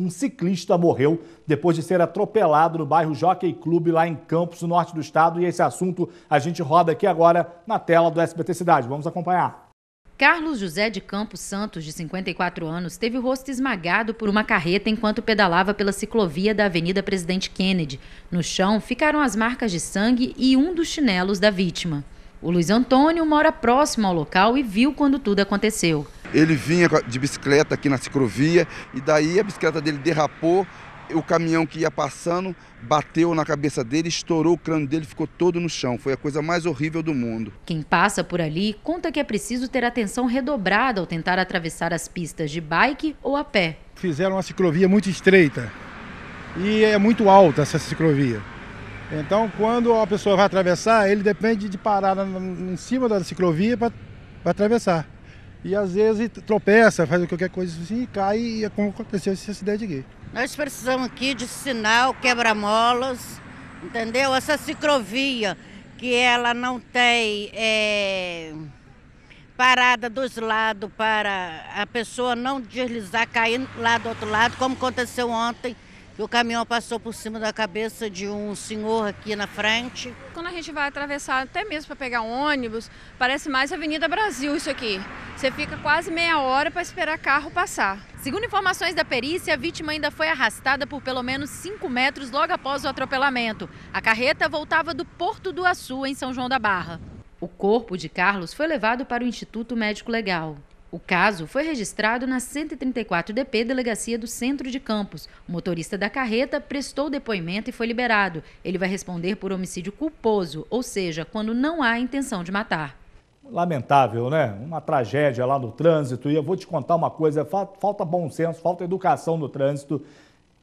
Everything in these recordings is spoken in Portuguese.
um ciclista morreu depois de ser atropelado no bairro Jockey Clube, lá em Campos, no norte do estado. E esse assunto a gente roda aqui agora na tela do SBT Cidade. Vamos acompanhar. Carlos José de Campos Santos, de 54 anos, teve o rosto esmagado por uma carreta enquanto pedalava pela ciclovia da Avenida Presidente Kennedy. No chão ficaram as marcas de sangue e um dos chinelos da vítima. O Luiz Antônio mora próximo ao local e viu quando tudo aconteceu. Ele vinha de bicicleta aqui na ciclovia e daí a bicicleta dele derrapou, o caminhão que ia passando bateu na cabeça dele, estourou o crânio dele, ficou todo no chão. Foi a coisa mais horrível do mundo. Quem passa por ali conta que é preciso ter atenção redobrada ao tentar atravessar as pistas de bike ou a pé. Fizeram uma ciclovia muito estreita e é muito alta essa ciclovia. Então, quando a pessoa vai atravessar, ele depende de parar em cima da ciclovia para atravessar. E às vezes tropeça, faz qualquer coisa assim, e cai, e é como aconteceu esse acidente aqui. Nós precisamos aqui de sinal, quebra-molas, entendeu? Essa ciclovia, que ela não tem é, parada dos lados para a pessoa não deslizar, cair lá do outro lado, como aconteceu ontem, o caminhão passou por cima da cabeça de um senhor aqui na frente. Quando a gente vai atravessar, até mesmo para pegar um ônibus, parece mais Avenida Brasil isso aqui. Você fica quase meia hora para esperar carro passar. Segundo informações da perícia, a vítima ainda foi arrastada por pelo menos 5 metros logo após o atropelamento. A carreta voltava do Porto do Açu, em São João da Barra. O corpo de Carlos foi levado para o Instituto Médico Legal. O caso foi registrado na 134 DP Delegacia do Centro de Campos. O motorista da carreta prestou depoimento e foi liberado. Ele vai responder por homicídio culposo, ou seja, quando não há intenção de matar. Lamentável, né? Uma tragédia lá no trânsito. E eu vou te contar uma coisa: falta bom senso, falta educação no trânsito.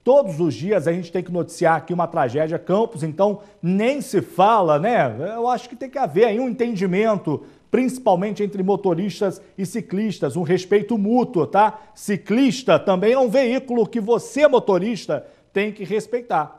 Todos os dias a gente tem que noticiar aqui uma tragédia Campos, então nem se fala, né? Eu acho que tem que haver aí um entendimento, principalmente entre motoristas e ciclistas, um respeito mútuo, tá? Ciclista também é um veículo que você, motorista, tem que respeitar.